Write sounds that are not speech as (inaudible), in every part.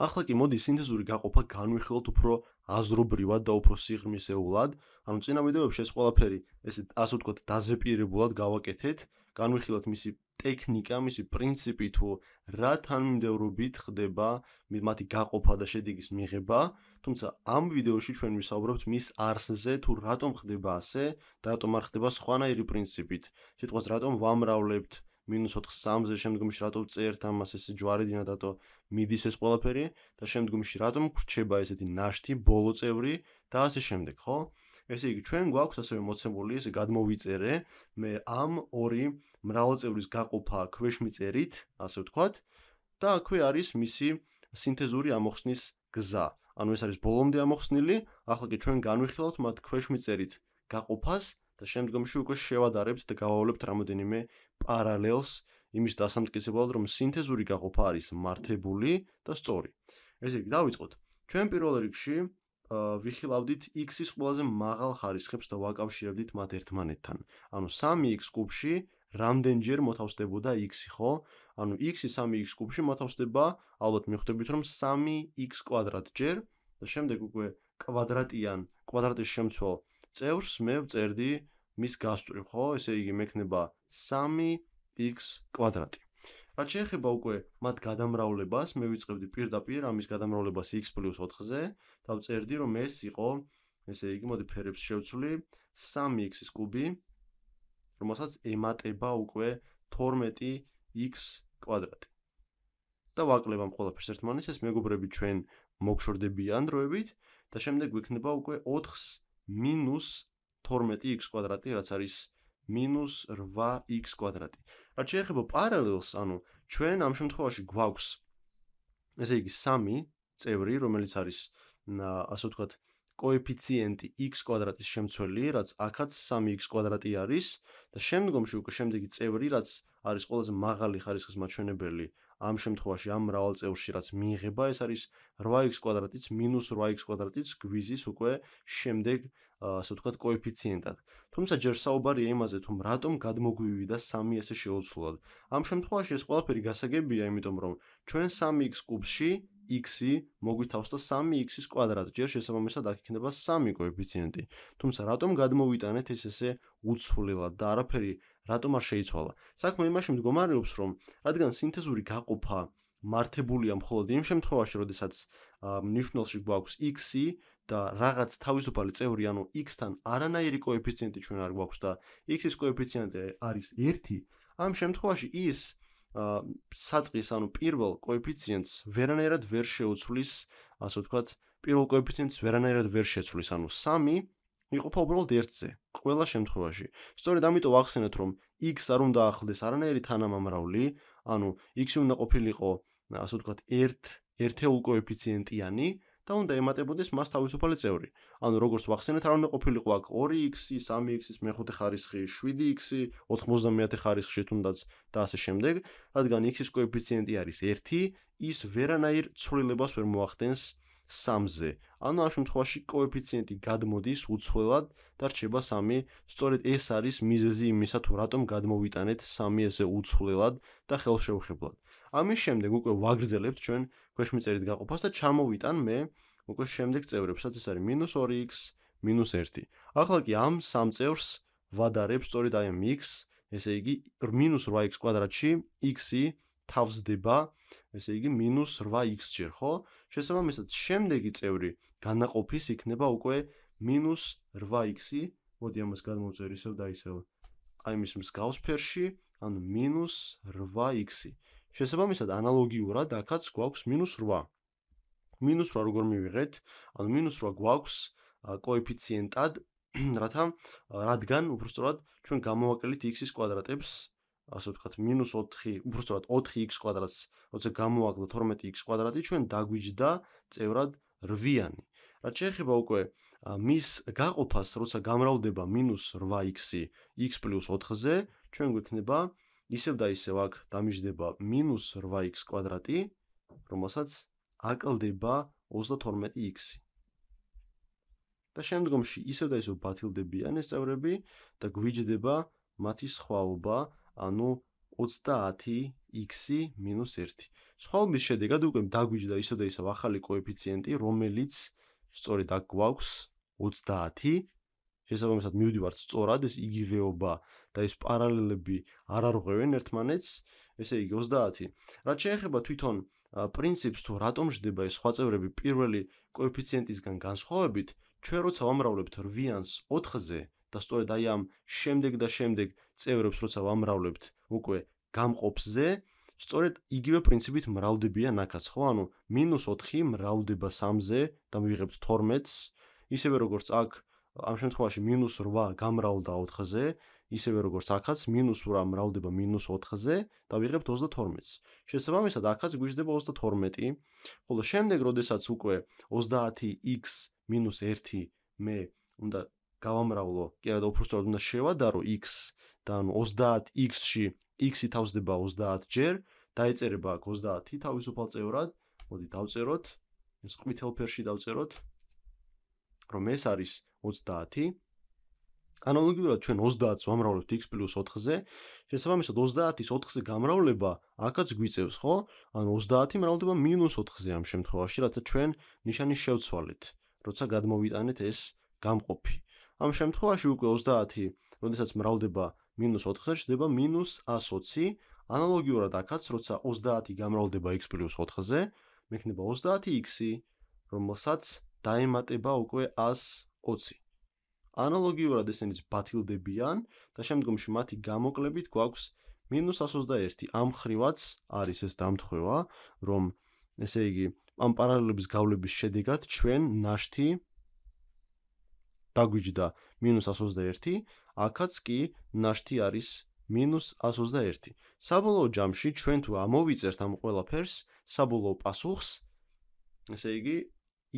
ახლა კი მოდი სინთეზური გაყოფა განვიხილოთ უფრო აზრობრივად და უფრო სიღრმისეულად. ანუ წინა ვიდეოებში ეს ყველაფერი, ესე ასე ვთქვათ, დაზეპირებულად გავაკეთეთ, განვიხილოთ მისი ტექნიკა, მისი პრინციპი თუ რა თანმიმდევრობით ხდება მათი გაყოფა და შედეგის მიღება. თუმცა ამ ვიდეოში ჩვენ ვისაუბრებთ მის არსზე თუ რატომ ხდება ასე და რატომ არ ხდება სხვანაირი პრინციპით. სიტყვას რატომ ვამრავლებთ მინუს 4-3-ზე შემდგომში რატომ წერთ ამას ეს ჯვარედინა დატო მიდის ეს ყველაფერი და შემდგომში რატომ ხრჩება ესეთი ნაშთი ბოლო წევრი და ასე შემდეგ ხო ესე იგი ჩვენ გვაქვს ასევე მოცემული ესე გადმოვიწერე მე ამ ორი მრავალწევრის გაყოფა ქვეშმიწერით ასე ვთქვათ და აქვე არის მისი სინთეზური ამოხსნის გზა ანუ ეს არის ბოლომდე ამოხსნილი ახლა კი ჩვენ განვიხილავთ მათ ქვეშმიწერით გაყოფას და შემდგომში უკვე შევადარებთ და გავავლებთ რამოდენიმე პარალელს იმის დასამტკიცებლად, რომ სინთეზური გაყოფა არის მართებული და სწორი. ესე იგი, დავიწყოთ. ჩვენ პირველ რიგში ვიხილავდით x-ის ყველაზე მაღალ ხარისხებს და ვაკავშირებდით მათ ერთმანეთთან. ანუ 3x კუბში რამდენჯერ მოთავსდებოდა x-ი, ხო? ანუ x-ი 3x კუბში მოთავსდება, ალბათ მიხვდებით, რომ 3x კვადრატჯერ და შემდეგ უკვე კვადრატიან კვადრატის შემცვლელ წევრს მე ვწერდი 3 მის გასწრივ, ხო? ესე იგი მექნება 3x კვადრატი. რაც შეეხება უკვე მათ გადამრავლებას, მე ვიწყებდი პირდაპირ ამის გადამრავლებას x + 4-ზე. დავწერდი, რომ ეს იყო, ესე იგი, მოდი ფერებს შევცვლი, 3x კუბი, რომელსაც ემატება უკვე 12x კვადრატი. და ვაკლებ ამ ყველაფერს ერთმანეთს, ეს მეგობრები ჩვენ მოგშორდებიან დროებით და შემდეგ გვექნება უკვე 4-ს მინუს 12x კვადრატი, რაც არის -8x კვადრატი. რაც შეეხება პარალელს, ანუ ჩვენ ამ შემთხვევაში გვაქვს ესე იგი 3 წევრი, რომელიც არის ასე ვთქვათ კოეფიციენტი x კვადრატის შემცველი, რაც ახაც 3x კვადრატი არის და შემდგომში უკვე შემდეგი წევრი, რაც არის ყველაზე მაღალი ხარისხის მაჩვენებელი ამ შემთხვევაში ამ მრავალ წევრში რაც მიიღება ეს არის 8x კვადრატიც -8x კვადრატიც გვიზის უკვე შემდეგ ასე ვთქვათ, კოეფიციენტად. თუმცა ჯერ საუბარია იმაზე, თუ რატომ გადმოგვივიდა 3 ესე შეოცვლად. ამ შემთხვევაში ეს ყველაფერი გასაგებია, იმიტომ რომ ჩვენ 3x კუბში x-ი მოგვითავს და 3x-ის კვადრატი. ჯერ შესაბამისად აქ იქნება 3 კოეფიციენტი. თუმცა რატომ გადმოვიტანეთ ეს ესე უცვლელად და არაფერი რატომ არ შეიცვალა? საქმე იმაში მდგომარეობს, რომ რადგან სინთეზური გაყოფა მართებულია მხოლოდ იმ შემთხვევაში, როდესაც მნიშვნელში გვაქვს x-ი და რაღაც თავისუფალი წევრი, ანუ x-თან არანაირი კოეფიციენტი ჩვენ არ გვაქვს და x-ის კოეფიციენტი არის 1, ამ შემთხვევაში ის საწყის, ანუ პირველ კოეფიციენტს ვერანაირად ვერ შეუცვლის, ასე ვთქვათ, პირველ კოეფიციენტს ვერანაირად ვერ შეცვლის, ანუ 3 იყოფა უბრალოდ 1-ზე. ყველა შემთხვევაში. სწორედ ამიტომ ახსენეთ, რომ x არ უნდა ახლდეს არანაირი თანამამრავლი, ანუ x უნდა ყოფილიყო, ასე ვთქვათ, 1 ერთეულ კოეფიციენტიანი, და უნდა ემატებოდეს მას თავისუფალი წევრი. ანუ როგორც ვახსენეთ, არ უნდა ყოფილიყო აქ 2x, 3x, მეხუთე ხარისხი, 7x, 90-ე ხარისხში თუნდაც და ასე შემდეგ, რადგან x-ის კოეფიციენტი არის 1, ის ვერანაირ ცვლილებას ვერ მოახდენს 3-ზე. ანუ ამ შემთხვევაში კოეფიციენტი გადმოდის უცვლელად და რჩება 3. სწორედ ეს არის მიზეზი იმისა, თუ რატომ გადმოვიტანეთ 3-ზე უცვლელად და ხელშეუხებლად. ამის შემდეგ უკვე ვაგრძელებთ ჩვენ ქვეშმიწერით გაყოფას და ჩამოვიტან მე უკვე შემდეგ წევრებსაც ეს არის -2x -1. ახლა კი ამ სამ წევრს ვადარებ სწორედ აი ამ x, ესე იგი -8x კვადრატში x-ი თავსდება, ესე იგი -8x ჯერ ხო? შესაბამისად შემდეგი წევრი განაყოფის იქნება უკვე -8x-ი. მოდი ამას გადმოვწერ ისევ და ისევ. აი მის მსგავს ფერში, ანუ -8x-ი. შესაბამისად ანალოგიურად ახაც გვაქვს მინუს 8. მინუს 8 როგორ მივიღეთ? ანუ მინუს 8 გვაქვს კოეფიციენტად, (clears throat) რათა რადგან უბრალოდ ჩვენ გამოვაკელით x-ის კვადრატებს, ასე ვთქვათ, მინუს 4, უბრალოდ 4x კვადრატს, როცა გამოვაკლოთ 12x კვადრატი, ჩვენ დაგვიჯდა წევრად 8-იანი. რა შეიძლება უკვე მის გაყოფას, როცა გამრავლდება -8x-ი x+4-ზე, ჩვენ გვექნება ისევ და ისევ აქ დამიჯდება -8x კვადრატი, რომელსაც აკლდება 32x. და შემდგომში ისევ და ისევ ბათილდებიან ეს წევრები და გვიჯდება მათი სხვაობა, ანუ 30x 1. სხვაობის შედეგად უკვე დაგვიჯდა ისევ და ისევ ახალი კოეფიციენტი, რომელიც სწორედ აქ გვაქვს 30. შესაბამისად მივდივართ სწორად ეს იგივეობა და ეს პარალელები არ არღვევენ ერთმანეთს, ესე იგი 30. რაც შეეხება თვითონ პრინციპს თუ რატომ ჟდება ეს სხვა წევრები პირველი კოეფიციენტისგან განსხვავებით, ჩვენ როცა ვამრავლებთ რვიანს 4-ზე და სწორედ აი ამ შემდეგ და შემდეგ წევრებს როცა ვამრავლებთ უკვე გამყოფზე, სწორედ იგივე პრინციპით მრავლდებია ნაკაც, ხო? ანუ -4 მრავლდება 3-ზე და მივიღებთ 12-ს, ისევე როგორც აქ ამ შემთხვევაში -8 გამრავლდა 4-ზე, ისევე როგორც ახაც მინუს ура მრავლდება მინუს 4-ზე და ვიღებთ 32-ს. შესაბამისად ახაც გვიჟდება 32, ხოლო შემდეგ როდესაც უკვე 30x 1 მე უნდა გავამრავლო, კი არა და უბრალოდ უნდა შევადარო x და ანუ 30x-ში x-ი თავსდება 30 ჯერ, დაიწერება 30 თავისუფალ წევრად. მოდი დავწეროთ. ეს ყვითელ ფერში დავწეროთ. რომ ეს არის 30 ანალოგიურად ჩვენ 30-ს ამრავლებთ x + 4-ზე. შესაბამისად 30-ის 4-ზე გამრავლება აკაც გვიწევს, ხო? ანუ 30 მრავლდება -4-ზე ამ შემთხვევაში, რათა ჩვენ ნიშანი შევცვალეთ, როცა გადმოვიტანეთ ეს გამყოფი. ამ შემთხვევაში უკვე 30, როდესაც მრავლდება -4-ზე, შედება -120. ანალოგიურად აკაც, როცა 30 გამრავლდება x + 4-ზე, მექნება 30x, რომელსაც დაემატება უკვე 120. ანალოგიურად ესენიც ბათილდებიან და შემდგომში მათი გამოკლებით გვაქვს -121. ამ ხრივაც არის ეს დამთხევა, რომ ესე იგი, ამ პარალელების გავლების შედეგად ჩვენ ნაშთი დაგვიჯდა -121, აქაც კი ნაშთი არის -121. საბოლოო ჯამში ჩვენ თუ ამოვიწერთ ამ ყველაფერს, საბოლოო პასუხს ესე იგი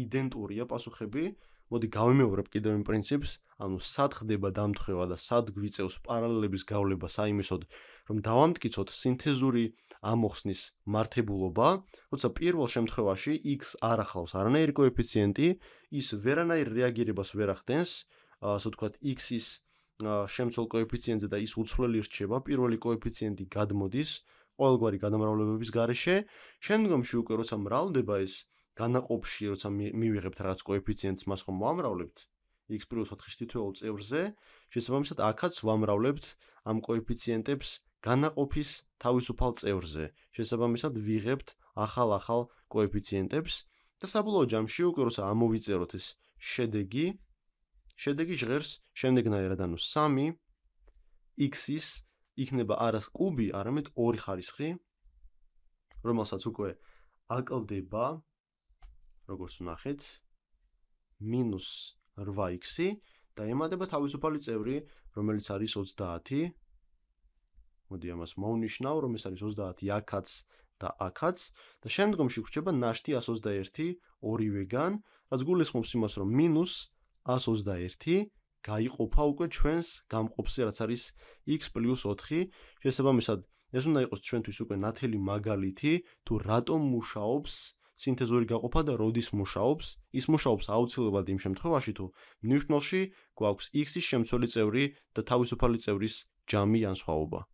იდენტურია პასუხები მოდი გავიმეორებ კიდევ იმ პრინციპს, ანუ სად ხდება დამთხევა და სად გვიწევს პარალელების გავლება საიმისოდ, რომ დავამტკიცოთ სინთეზური ამოხსნის მართებულობა, როცა პირველ შემთხვევაში x არ ახლავს არანაირი კოეფიციენტი, ის ვერანაირ რეაგირებას ვერ ახდენს, ასე ვთქვათ x-ის შემცველ კოეფიციენტზე და ის უცვლელი რჩება, პირველი კოეფიციენტი გადმოდის ყოველგვარი გადამრავლებების გარეშე. შემდგომში უკვე როცა მრავლდება ეს განაყოფში როცა მივიღებთ რაღაც კოეფიციენტს მას ხომ მოამრავლებთ x+4 თითოეულ წევრზე შესაბამისად ახაც ვამრავლებთ ამ კოეფიციენტებს განაყოფის თავისუფალ წევრზე შესაბამისად ვიღებთ ახალ-ახალ კოეფიციენტებს და საბოლოო ჯამში უკვე როცა ამოვიწეროთ ეს შედეგი შედეგი ჟღერს შემდეგნაირად ანუ 3 x-ის იქნება არას კუბი არამედ ორი ხარისხი რომელსაც უკვე აკლდება როგორც ვნახეთ -8x და ემატება თავისუფალი წევრი, რომელიც არის 30. მოდი ამას მოვნიშნავ, რომ ეს არის 30 აკაც და აკაც და შემდგომში გვრჩება ნაშთი 121 ორივეგან, რაც გულისხმობს იმას, რომ -121 გაიყოფა უკვე ჩვენს გამყოფზე, რაც არის x+4. შესაბამისად, ეს უნდა იყოს ჩვენთვის უკვე ნათელი მაგალითი, თუ რატომ მუშაობს სინთეზური გაყოფა და როდის მუშაობს? ის მუშაობს აუცილებლად იმ შემთხვევაში, თუ ნიშნულში გვაქვს X-ის შემცველი წევრი და თავისუფალი წევრის ჯამი ან სხვაობა.